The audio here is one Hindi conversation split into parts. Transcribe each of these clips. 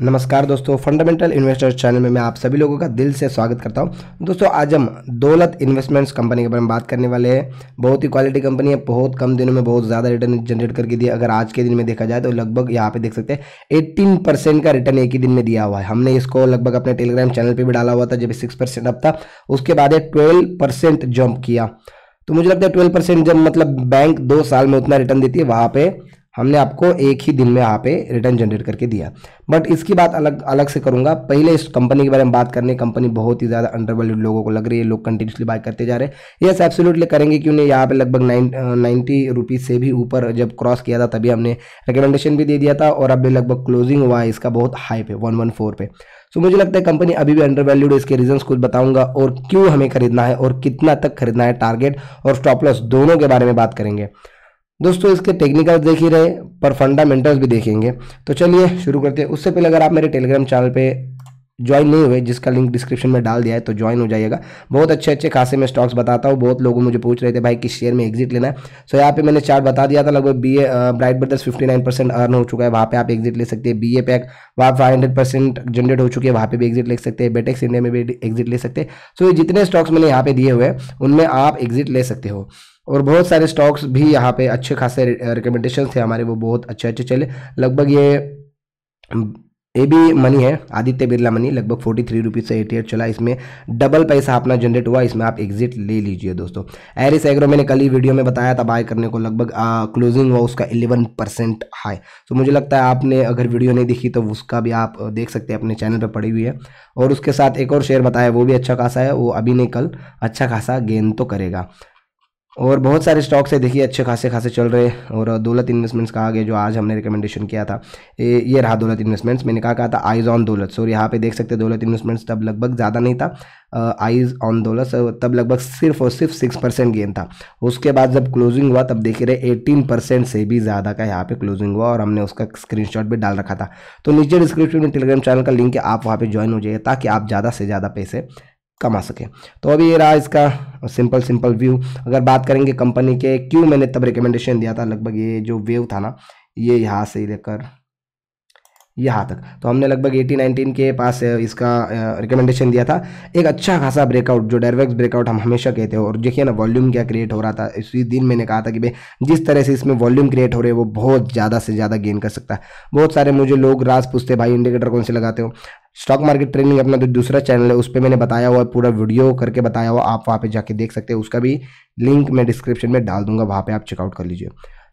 नमस्कार दोस्तों फंडामेंटल इन्वेस्टर चैनल में मैं आप सभी लोगों का दिल से स्वागत करता हूं दोस्तों आज हम दौलत इन्वेस्टमेंट्स कंपनी के बारे में बात करने वाले हैं बहुत ही क्वालिटी कंपनी है बहुत कम दिनों में बहुत ज़्यादा रिटर्न जनरेट करके दिया अगर आज के दिन में देखा जाए तो लगभग यहाँ पे देख सकते हैं एट्टीन परसेंट का रिटर्न एक ही दिन में दिया हुआ है हमने इसको लगभग अपने टेलीग्राम चैनल पर भी डाला हुआ था जब सिक्स परसेंट अब था उसके बाद ट्वेल्व परसेंट जंप किया तो मुझे लगता है ट्वेल्व परसेंट जब मतलब बैंक दो साल में उतना रिटर्न देती है वहाँ पर हमने आपको एक ही दिन में यहाँ पे रिटर्न जनरेट करके दिया बट इसकी बात अलग अलग से करूँगा पहले इस कंपनी के बारे में बात करने कंपनी बहुत ही ज़्यादा अंडर वैल्यूड लोगों को लग रही है लोग कंटिन्यूसली बाय करते जा रहे हैं यस एब्सोल्युटली करेंगे क्यों नहीं यहाँ पे लगभग नाइन नाइन्टी रुपीज़ से भी ऊपर जब क्रॉस किया था तभी हमने रिकमेंडेशन भी दे दिया था और अभी लगभग क्लोजिंग हुआ है इसका बहुत हाई पे वन वन फोर पे सो मुझे लगता है कंपनी अभी भी अंडर वैल्यूड इसके रीजंस कुछ बताऊंगा और क्यों हमें खरीदना है और कितना तक खरीदना है टारगेट और स्टॉप लॉस दोनों के बारे में बात करेंगे दोस्तों इसके टेक्निकल देख ही रहे पर फंडामेंटल्स भी देखेंगे तो चलिए शुरू करते हैं उससे पहले अगर आप मेरे टेलीग्राम चैनल पे ज्वाइन नहीं हुए जिसका लिंक डिस्क्रिप्शन में डाल दिया है तो ज्वाइन हो जाइएगा बहुत अच्छे अच्छे खासे मैं स्टॉक्स बताता हूँ बहुत लोग मुझे पूछ रहे थे भाई किस शेयर में एग्जिट लेना है सो यहाँ पे मैंने चार्ट बता दिया था लगभग B A bright brothers fifty percent earn हो चुका है वहाँ पे आप एग्जिट ले सकते हैं बी ए पैक वहाँ फाइव हंड्रेड परसेंट जनरेट हो चुकी है वहाँ पे भी एग्जिट ले सकते हैं बेटेक्स इंडिया में भी एग्जिट ले सकते हैं सो ये जितने स्टॉक्स मैंने यहाँ पे दिए हुए हैं उनमें आप एग्जिट ले सकते हो और बहुत सारे स्टॉक्स भी यहाँ पे अच्छे खासे रिकमेंडेशन थे हमारे वो बहुत अच्छे अच्छे चले लगभग ये ये भी मनी है आदित्य बिरला मनी लगभग फोर्टी थ्री रुपीज़ से एटी एट चला इसमें डबल पैसा अपना जनरेट हुआ इसमें आप एग्जिट ले लीजिए दोस्तों एरिस एग्रो मैंने कल ही वीडियो में बताया था बाय करने को लगभग क्लोजिंग हुआ उसका इलेवन परसेंट हाई तो मुझे लगता है आपने अगर वीडियो नहीं देखी तो उसका भी आप देख सकते हैं अपने चैनल पर पड़ी हुई है और उसके साथ एक और शेयर बताया वो भी अच्छा खासा है वो अभी नहीं कल अच्छा खासा गेन तो करेगा और बहुत सारे स्टॉक्स है देखिए अच्छे खासे खासे चल रहे और दौलत इन्वेस्टमेंट्स का आगे जो आज हमने रिकमेंडेशन किया था ये ये रहा दौलत इन्वेस्टमेंट्स मैंने कहा कहा था आइज़ ऑन दौलत सो यहाँ पे देख सकते दौलत इन्वेस्टमेंट्स तब लगभग ज़्यादा नहीं था आइज़ ऑन दौलत तब लगभग सिर्फ और सिर्फ सिक्स परसेंट गेन था उसके बाद जब क्लोजिंग हुआ तब देख रहे एटीन परसेंट से भी ज़्यादा का यहाँ पर क्लोजिंग हुआ और हमने उसका स्क्रीन भी डाल रखा था तो नीचे डिस्क्रिप्शन में टेलीग्राम चैनल का लिंक है आप वहाँ पर ज्वाइन हो जाइए ताकि आप ज़्यादा से ज़्यादा पैसे कमा सके तो अभी ये रहा इसका सिंपल सिंपल व्यू अगर बात करेंगे कंपनी के क्यों मैंने तब रिकमेंडेशन दिया था लगभग ये जो वेव था ना ये यहाँ से लेकर यहाँ तक तो हमने लगभग एटी नाइनटीन के पास इसका रिकमेंडेशन दिया था एक अच्छा खासा ब्रेकआउट जो डायरेक्ट ब्रेकआउट हम हमेशा कहते हैं और देखिए ना वॉल्यूम क्या क्रिएट हो रहा था इसी दिन मैंने कहा था कि भाई जिस तरह से इसमें वॉल्यूम क्रिएट हो रहे हैं वो बहुत ज़्यादा से ज़्यादा गेन कर सकता है बहुत सारे मुझे लोग राज पूछते भाई इंडिकेटर कौन से लगाते हो स्टॉक मार्केट ट्रेनिंग अपना जो दूसरा चैनल है उस पर मैंने बताया हुआ है पूरा वीडियो करके बताया हुआ आप वहाँ पे जाके देख सकते हैं उसका भी लिंक मैं डिस्क्रिप्शन में डाल दूंगा वहाँ पर आप चेकआउट कर लीजिए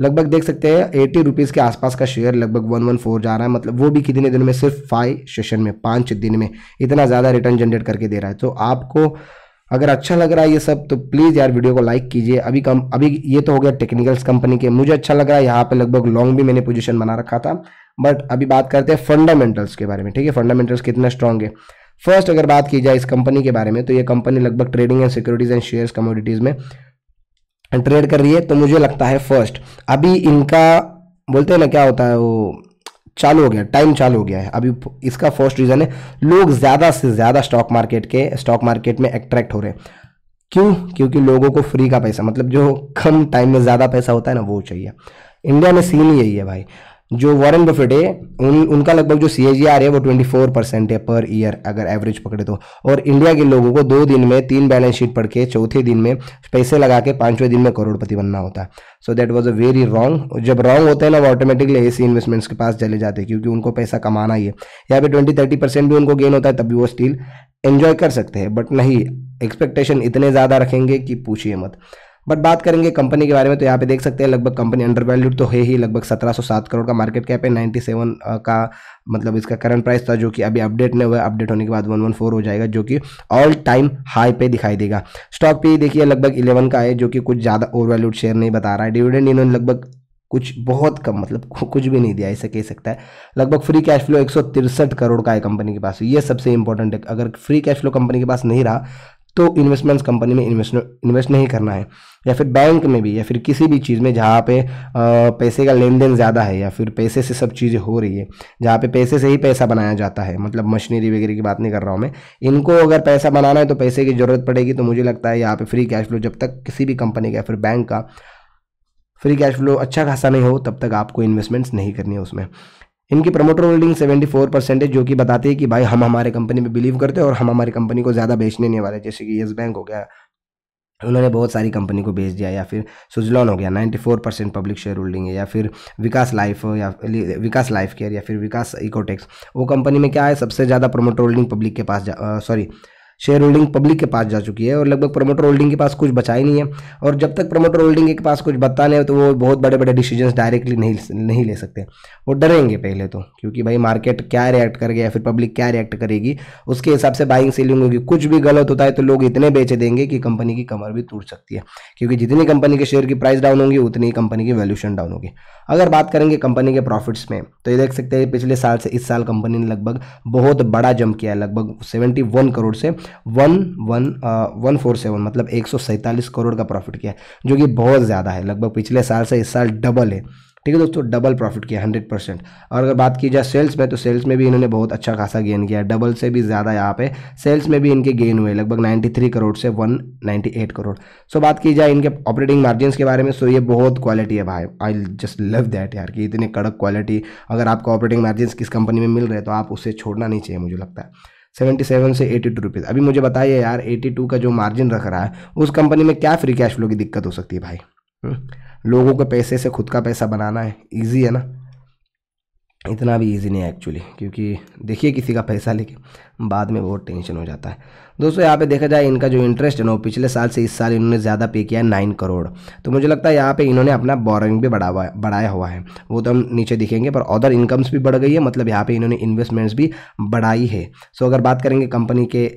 लगभग देख सकते हैं एटी रुपीज़ के आसपास का शेयर लगभग वन वन फोर जा रहा है मतलब वो भी कितने दिन में सिर्फ फाइव सेशन में पाँच दिन में इतना ज़्यादा रिटर्न जनरेट करके दे रहा है तो आपको अगर अच्छा लग रहा है ये सब तो प्लीज़ यार वीडियो को लाइक कीजिए अभी कम अभी ये तो हो गया टेक्निकल्स कंपनी के मुझे अच्छा लग रहा है यहाँ पर लगभग लॉन्ग भी मैंने पोजिशन बना रखा था बट अभी बात करते हैं फंडामेंटल्स के बारे में ठीक है फंडामेंटल्स कितना स्ट्रॉन्ग है फर्स्ट अगर बात की जाए इस कंपनी के बारे में तो ये कंपनी लगभग trading and securities and shares commodities में ट्रेड कर रही है तो मुझे लगता है फर्स्ट अभी इनका बोलते हैं ना क्या होता है वो चालू हो गया टाइम चालू हो गया है अभी इसका फर्स्ट रीज़न है लोग ज़्यादा से ज़्यादा स्टॉक मार्केट के स्टॉक मार्केट में अट्रैक्ट हो रहे हैं क्यों क्योंकि लोगों को फ्री का पैसा मतलब जो कम टाइम में ज़्यादा पैसा होता है ना वो चाहिए इंडिया में सीन यही है भाई जो वॉरेन बफेट है उन उनका लगभग जो सी है वो 24 परसेंट है पर ईयर अगर एवरेज पकड़े तो और इंडिया के लोगों को दो दिन में तीन बैलेंस शीट पढ़ के चौथे दिन में पैसे लगा के पांचवें दिन में करोड़पति बनना होता है so that was a very wrong जब रॉन्ग होते हैं ना वो ऑटोमेटिकली ऐसी इन्वेस्टमेंट्स के पास चले जाते हैं क्योंकि उनको पैसा कमाना ही है या फिर ट्वेंटी थर्टी परसेंट भी उनको गेन होता है तभी वो स्टिल एन्जॉय कर सकते हैं बट नहीं एक्सपेक्टेशन इतने ज़्यादा रखेंगे कि पूछिए मत बट बात करेंगे कंपनी के बारे में तो यहाँ पे देख सकते हैं लगभग कंपनी अंडर वैल्यूड तो है ही लगभग 1707 करोड़ का मार्केट कैप है 97 का मतलब इसका करंट प्राइस था जो कि अभी अपडेट नहीं हुआ अपडेट होने के बाद 114 हो जाएगा जो कि ऑल टाइम हाई पे दिखाई देगा स्टॉक पे देखिए लगभग इलेवन का है जो कि कुछ ज़्यादा ओवर वैल्यूड शेयर नहीं बता रहा है डिविडेंड इन्होंने लगभग कुछ बहुत कम मतलब कुछ भी नहीं दिया ऐसे कह सकता है लगभग फ्री कैश फ्लो एक करोड़ का है कंपनी के पास ये सबसे इंपॉर्टेंट है अगर फ्री कैश फ्लो कंपनी के पास नहीं रहा तो इन्वेस्टमेंट्स कंपनी में इन्वेस्ट इन्वेस्ट नहीं करना है या फिर बैंक में भी या फिर किसी भी चीज़ में जहाँ पे पैसे का लेन देन ज़्यादा है या फिर पैसे से सब चीज़ें हो रही है जहाँ पे पैसे से ही पैसा बनाया जाता है मतलब मशीनरी वगैरह की बात नहीं कर रहा हूँ मैं इनको अगर पैसा बनाना है तो पैसे की ज़रूरत पड़ेगी तो मुझे लगता है यहाँ पर फ्री कैश फ्लो जब तक किसी भी कंपनी का या फिर बैंक का फ्री कैश फ्लो अच्छा खासा नहीं हो तब तक आपको इन्वेस्टमेंट्स नहीं करनी है उसमें इनकी प्रमोटर होल्डिंग 74 परसेंट है जो कि बताती है कि भाई हम हमारे कंपनी में बिलीव करते हैं और हम हमारी कंपनी को ज़्यादा बेचने नहीं वाले जैसे कि येस बैंक हो गया उन्होंने बहुत सारी कंपनी को बेच दिया या फिर सुजलॉन हो गया 94 परसेंट पब्लिक शेयर होल्डिंग है या फिर विकास लाइफ या विकास लाइफ केयर या फिर विकास इकोटेक्स वो कंपनी में क्या है सबसे ज़्यादा प्रमोटर होल्डिंग पब्लिक के पास सॉरी शेयर होल्डिंग पब्लिक के पास जा चुकी है और लगभग प्रमोटर होल्डिंग के पास कुछ बचा ही नहीं है और जब तक प्रमोटर होल्डिंग के पास कुछ बता नहीं तो वो बहुत बड़े बड़े डिसीजन डायरेक्टली नहीं नहीं ले सकते वो डरेंगे पहले तो क्योंकि भाई मार्केट क्या रिएक्ट कर गया फिर पब्लिक क्या रिएक्ट करेगी उसके हिसाब से बाइंग सेलिंग होगी कुछ भी गलत होता है तो लोग इतने बेच देंगे कि कंपनी की कमर भी टूट सकती है क्योंकि जितनी कंपनी के शेयर की प्राइस डाउन होगी उतनी ही कंपनी की वैल्यूशन डाउन होगी अगर बात करेंगे कंपनी के प्रॉफिट्स में तो ये देख सकते हैं पिछले साल से इस साल कंपनी ने लगभग बहुत बड़ा जंप किया है लगभग वन करोड़ से one one one four seven मतलब एक सौ सैंतालीस करोड़ का प्रॉफिट किया जो कि बहुत ज़्यादा है लगभग पिछले साल से इस साल डबल है ठीक है दोस्तों डबल प्रॉफिट किया हंड्रेड परसेंट और अगर बात की जाए सेल्स में तो सेल्स में भी इन्होंने बहुत अच्छा खासा गेन किया डबल से भी ज़्यादा यहाँ पे सेल्स में भी इनके गेन हुए लगभग नाइन्टी थ्री करोड़ से one ninety eight crore so बात की जाए इनके ऑपरेटिंग मार्जिन के बारे में सो ये बहुत क्वालिटी है भाई आई जस्ट लव दैट यार कि इतनी कड़क क्वालिटी अगर आपको ऑपरेटिंग मार्जिन किस कंपनी में मिल रहे तो आप उसे छोड़ना नहीं चाहिए मुझे लगता है सेवेंटी सेवन से एटी टू रुपीज़ अभी मुझे बताइए यार एटी टू का जो मार्जिन रख रहा है उस कंपनी में क्या फ्री कैश फ्लो की दिक्कत हो सकती है भाई हम्म। लोगों के पैसे से खुद का पैसा बनाना है ईजी है ना इतना भी इजी नहीं है एक्चुअली क्योंकि देखिए किसी का पैसा लेके बाद में बहुत टेंशन हो जाता है दोस्तों यहाँ पे देखा जाए इनका जो इंटरेस्ट है ना वो पिछले साल से इस साल इन्होंने ज़्यादा पे किया है नाइन करोड़ तो मुझे लगता है यहाँ पे इन्होंने अपना बोरिंग भी बढ़ावा बढ़ाया हुआ है वो तो हम नीचे दिखेंगे पर अदर इनकम्स भी बढ़ गई है मतलब यहाँ पर इन्होंने इन्वेस्टमेंट्स भी बढ़ाई है सो अगर बात करेंगे कंपनी के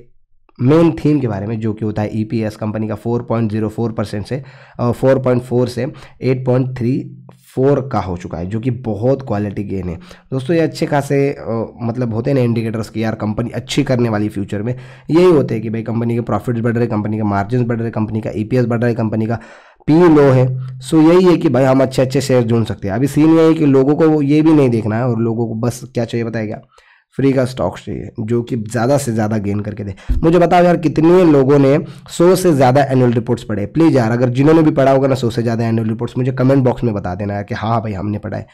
मेन थीम के बारे में जो कि होता है ई e कंपनी का 4.04 परसेंट से और 4.4 से 8.3 फोर का हो चुका है जो कि बहुत क्वालिटी गेन है दोस्तों ये अच्छे खासे आ, मतलब होते हैं ना इंडिकेटर्स कि यार कंपनी अच्छी करने वाली फ्यूचर में यही होते हैं कि भाई कंपनी के प्रॉफिट्स बढ़ रहे कंपनी के मार्जिन बढ़ रहे कंपनी का ई e बढ़ रहा है कंपनी का पी लो है सो यही है कि भाई हम अच्छे अच्छे शेयर ढूंढ सकते हैं अभी सीन यही है कि लोगों को ये भी नहीं देखना है और लोगों को बस क्या चाहिए बताया गया फ्री का स्टॉक्स चाहिए जो कि ज़्यादा से ज़्यादा गेन करके दे मुझे बताओ यार कितने लोगों ने सौ से ज़्यादा एनुअल रिपोर्ट्स पढ़े प्लीज़ यार अगर जिन्होंने भी पढ़ा होगा ना सौ से ज़्यादा एनुअल रिपोर्ट्स मुझे कमेंट बॉक्स में बता देना है कि हाँ भाई हमने पढ़ा है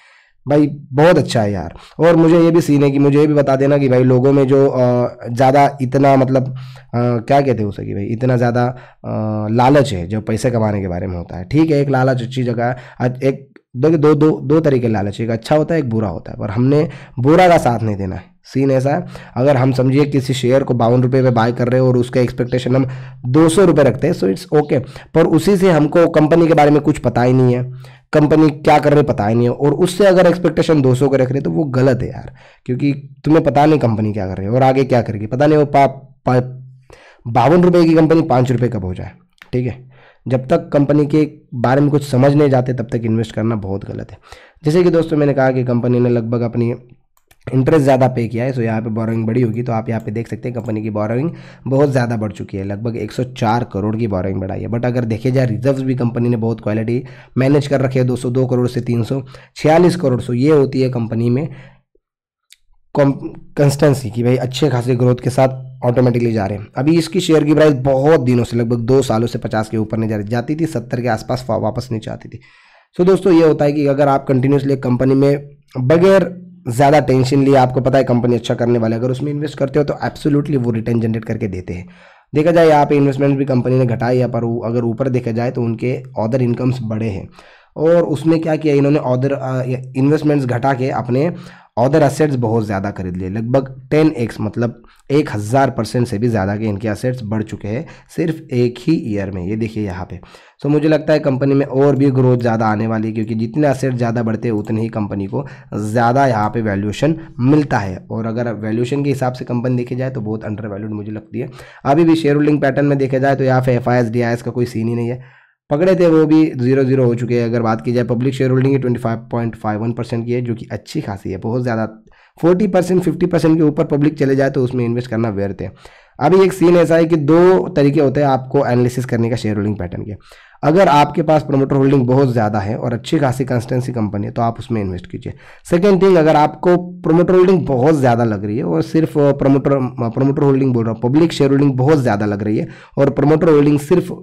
भाई बहुत अच्छा है यार और मुझे ये भी सीन है कि मुझे ये भी बता देना कि भाई लोगों में जो ज़्यादा इतना मतलब आ, क्या कहते हो सके भाई इतना ज़्यादा लालच है जो पैसे कमाने के बारे में होता है ठीक है एक लालच अच्छी जगह है एक देखिए दो दो दो तरीके लालच एक अच्छा होता है एक बुरा होता है पर हमने बुरा का साथ नहीं देना है सीन ऐसा है अगर हम समझिए किसी शेयर को बावन रुपये में बाय कर रहे हो और उसका एक्सपेक्टेशन हम दो सौ रुपये रखते हैं सो इट्स ओके पर उसी से हमको कंपनी के बारे में कुछ पता ही नहीं है कंपनी क्या कर रही पता ही नहीं है और उससे अगर एक्सपेक्टेशन 200 का रख रहे तो वो गलत है यार क्योंकि तुम्हें पता नहीं कंपनी क्या कर रही है और आगे क्या करेगी पता नहीं वो पा, पा बावन रुपये की कंपनी पाँच रुपये कब हो जाए ठीक है जब तक कंपनी के बारे में कुछ समझ नहीं जाते तब तक इन्वेस्ट करना बहुत गलत है जैसे कि दोस्तों मैंने कहा कि कंपनी ने लगभग अपनी इंटरेस्ट ज़्यादा पे किया है सो यहाँ पे बोरोइंग बड़ी होगी तो आप यहाँ पे देख सकते हैं कंपनी की बोरोइंग बहुत ज़्यादा बढ़ चुकी है लगभग 104 करोड़ की बोरोइंग बढ़ाई है बट अगर देखे जाए रिजर्व्स भी कंपनी ने बहुत क्वालिटी मैनेज कर रखे है 202 करोड़ से तीन करोड़ सो ये होती है कंपनी में कंस्टेंसी की भाई अच्छे खासे ग्रोथ के साथ ऑटोमेटिकली जा रहे हैं अभी इसकी शेयर की प्राइस बहुत दिनों से लगभग दो सालों से पचास के ऊपर नहीं जा रही जाती थी सत्तर के आसपास वापस नहीं जाती थी सो दोस्तों ये होता है कि अगर आप कंटिन्यूसली कंपनी में बगैर ज़्यादा टेंशन लिए आपको पता है कंपनी अच्छा करने वाले अगर उसमें इन्वेस्ट करते हो तो एब्सोल्युटली वो रिटर्न जनरेट करके देते हैं देखा जाए यहाँ पे इन्वेस्टमेंट भी कंपनी ने घटाई है पर अगर ऊपर देखा जाए तो उनके अदर इनकम्स बढ़े हैं और उसमें क्या किया इन्होंने अदर इन्वेस्टमेंट्स घटा के अपने अदर असेट्स बहुत ज़्यादा खरीद लिए लगभग टेन एक्स मतलब एक हज़ार परसेंट से भी ज़्यादा के इनके असेट्स बढ़ चुके हैं सिर्फ एक ही ईयर में ये देखिए यहाँ पे सो so, मुझे लगता है कंपनी में और भी ग्रोथ ज़्यादा आने वाली है क्योंकि जितने असेट्स ज़्यादा बढ़ते हैं उतनी ही कंपनी को ज़्यादा यहाँ पे वैल्यूएशन मिलता है और अगर वैल्यूएशन के हिसाब से कंपनी देखी जाए तो बहुत अंडर वैल्यूड मुझे लगती है अभी भी शेयर होल्डिंग पैटर्न में देखा जाए तो यहाँ पे एफ आई का कोई सीन ही नहीं है पकड़े थे वो भी जीरो जीरो हो चुके हैं अगर बात की जाए पब्लिक शेयर होल्डिंग की twenty five point five one percent की है जो कि अच्छी खासी है बहुत ज़्यादा फोर्टी परसेंट फिफ्टी परसेंट के ऊपर पब्लिक चले जाए तो उसमें इन्वेस्ट करना व्यर्थ है अभी एक सीन ऐसा है कि दो तरीके होते हैं आपको एनालिसिस करने का शेयर होल्डिंग पैटर्न के अगर आपके पास प्रमोटर होल्डिंग बहुत ज़्यादा है और अच्छी खासी कंस्टेंसी कंपनी है तो आप उसमें इन्वेस्ट कीजिए सेकेंड थिंग अगर आपको प्रमोटर होल्डिंग बहुत ज़्यादा लग रही है और सिर्फ प्रमोटर प्रमोटर होल्डिंग बोल रहा हूँ पब्लिक शेयर होल्डिंग बहुत ज़्यादा लग रही है और प्रमोटर होल्डिंग सिर्फ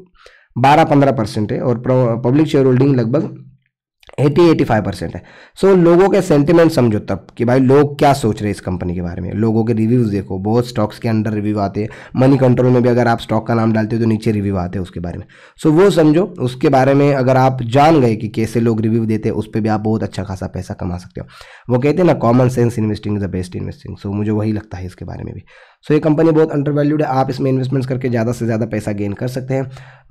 बारह पंद्रह परसेंट है और पब्लिक शेयर होल्डिंग लगभग एटी एटी फाइव परसेंट है सो so, लोगों के सेंटिमेंट समझो तब कि भाई लोग क्या सोच रहे हैं इस कंपनी के बारे में लोगों के रिव्यूज़ देखो बहुत स्टॉक्स के अंडर रिव्यू आते हैं मनी कंट्रोल में भी अगर आप स्टॉक का नाम डालते हो तो नीचे रिव्यू आते हैं उसके बारे में सो so, वो समझो उसके बारे में अगर आप जान गए कि कैसे लोग रिव्यू देते हैं उस पर भी आप बहुत अच्छा खासा पैसा कमा सकते हो वो कहते हैं ना common sense investing is the best investing so मुझे वही लगता है इसके बारे में भी सो ये कंपनी बहुत अंडर वैल्यूड है आप इसमें इन्वेस्टमेंट्स करके ज़्यादा से ज़्यादा पैसा गेन कर सकते हैं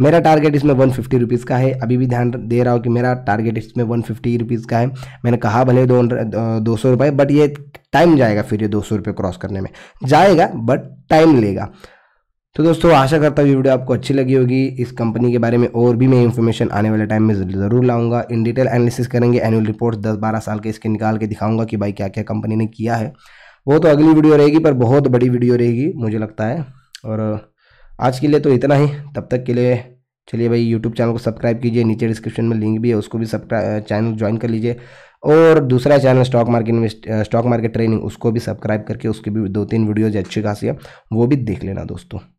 मेरा टारगेट इसमें वन फिफ्टी रुपीज़ का है अभी भी ध्यान दे रहा हूँ कि मेरा टारगेट इसमें वन फिफ्टी रुपीज़ का है मैंने कहा भले दो दो सौ रुपये बट ये टाइम जाएगा फिर ये दो सौ रुपये क्रॉस करने में जाएगा बट टाइम लेगा तो दोस्तों आशा करता हूँ ये वीडियो आपको अच्छी लगी होगी इस कंपनी के बारे में और भी मैं इन्फॉर्मेशन आने वाले टाइम में ज़रूर लाऊंगा इन डिटेल एनालिसिस करेंगे एनुअल रिपोर्ट्स 10-12 साल के इसके निकाल के दिखाऊंगा कि भाई क्या क्या कंपनी ने किया है वो तो अगली वीडियो रहेगी पर बहुत बड़ी वीडियो रहेगी मुझे लगता है और आज के लिए तो इतना ही तब तक के लिए चलिए भाई यूट्यूब चैनल को सब्सक्राइब कीजिए नीचे डिस्क्रिप्शन में लिंक भी है उसको भी सब्सक्राइब चैनल ज्वाइन कर लीजिए और दूसरा चैनल स्टॉक मार्केट में स्टॉक मार्केट ट्रेनिंग उसको भी सब्सक्राइब करके उसकी भी दो तीन वीडियोज अच्छी खासी है वो भी देख लेना दोस्तों